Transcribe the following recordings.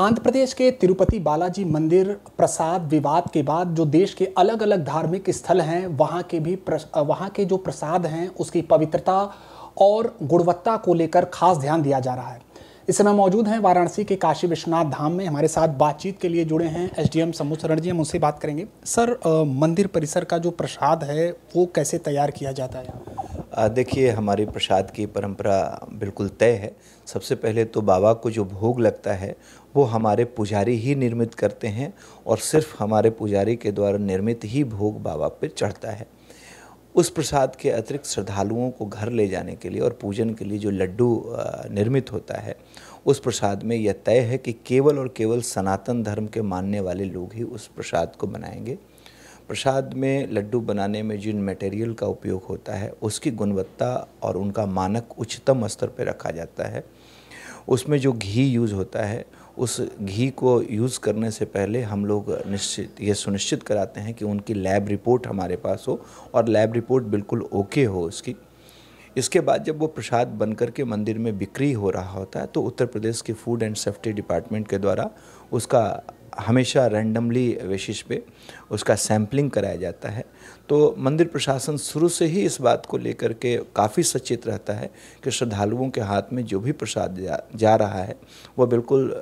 आंध्र प्रदेश के तिरुपति बालाजी मंदिर प्रसाद विवाद के बाद जो देश के अलग अलग धार्मिक स्थल हैं वहाँ के भी वहाँ के जो प्रसाद हैं उसकी पवित्रता और गुणवत्ता को लेकर खास ध्यान दिया जा रहा है इस समय मौजूद हैं वाराणसी के काशी विश्वनाथ धाम में हमारे साथ बातचीत के लिए जुड़े हैं एस डी एम समू जी हम उनसे बात करेंगे सर मंदिर परिसर का जो प्रसाद है वो कैसे तैयार किया जाता है देखिए हमारी प्रसाद की परंपरा बिल्कुल तय है सबसे पहले तो बाबा को जो भोग लगता है वो हमारे पुजारी ही निर्मित करते हैं और सिर्फ हमारे पुजारी के द्वारा निर्मित ही भोग बाबा पर चढ़ता है उस प्रसाद के अतिरिक्त श्रद्धालुओं को घर ले जाने के लिए और पूजन के लिए जो लड्डू निर्मित होता है उस प्रसाद में यह तय है कि केवल और केवल सनातन धर्म के मानने वाले लोग ही उस प्रसाद को बनाएंगे प्रसाद में लड्डू बनाने में जिन मटेरियल का उपयोग होता है उसकी गुणवत्ता और उनका मानक उच्चतम स्तर पर रखा जाता है उसमें जो घी यूज़ होता है उस घी को यूज़ करने से पहले हम लोग निश्चित ये सुनिश्चित कराते हैं कि उनकी लैब रिपोर्ट हमारे पास हो और लैब रिपोर्ट बिल्कुल ओके हो उसकी इसके बाद जब वो प्रसाद बनकर के मंदिर में बिक्री हो रहा होता है तो उत्तर प्रदेश के फूड एंड सेफ्टी डिपार्टमेंट के द्वारा उसका हमेशा रैंडमली बेसिस पे उसका सैम्पलिंग कराया जाता है तो मंदिर प्रशासन शुरू से ही इस बात को लेकर के काफ़ी सचेत रहता है कि श्रद्धालुओं के हाथ में जो भी प्रसाद जा, जा रहा है वह बिल्कुल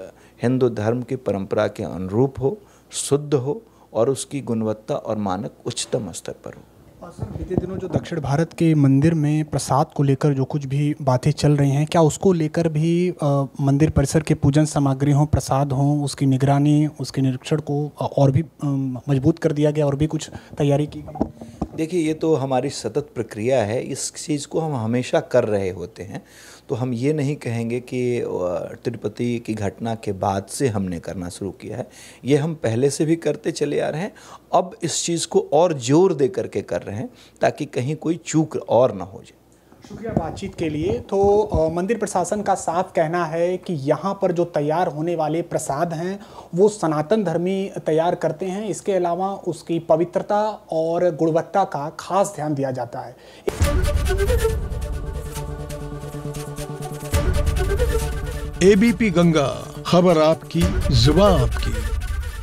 हिंदू धर्म की परंपरा के अनुरूप हो शुद्ध हो और उसकी गुणवत्ता और मानक उच्चतम स्तर पर हो और सर बीते दिनों जो दक्षिण भारत के मंदिर में प्रसाद को लेकर जो कुछ भी बातें चल रही हैं क्या उसको लेकर भी आ, मंदिर परिसर के पूजन सामग्री हों प्रसाद हों उसकी निगरानी उसके निरीक्षण को और भी मजबूत कर दिया गया और भी कुछ तैयारी की गई देखिए ये तो हमारी सतत प्रक्रिया है इस चीज़ को हम हमेशा कर रहे होते हैं तो हम ये नहीं कहेंगे कि तिरुपति की घटना के बाद से हमने करना शुरू किया है ये हम पहले से भी करते चले आ रहे हैं अब इस चीज़ को और जोर दे करके कर रहे हैं ताकि कहीं कोई चूक और ना हो जाए शुक्रिया बातचीत के लिए तो मंदिर प्रशासन का साफ कहना है कि यहाँ पर जो तैयार होने वाले प्रसाद हैं वो सनातन धर्मी तैयार करते हैं इसके अलावा उसकी पवित्रता और गुणवत्ता का खास ध्यान दिया जाता है एबीपी गंगा खबर आपकी जुबा आपकी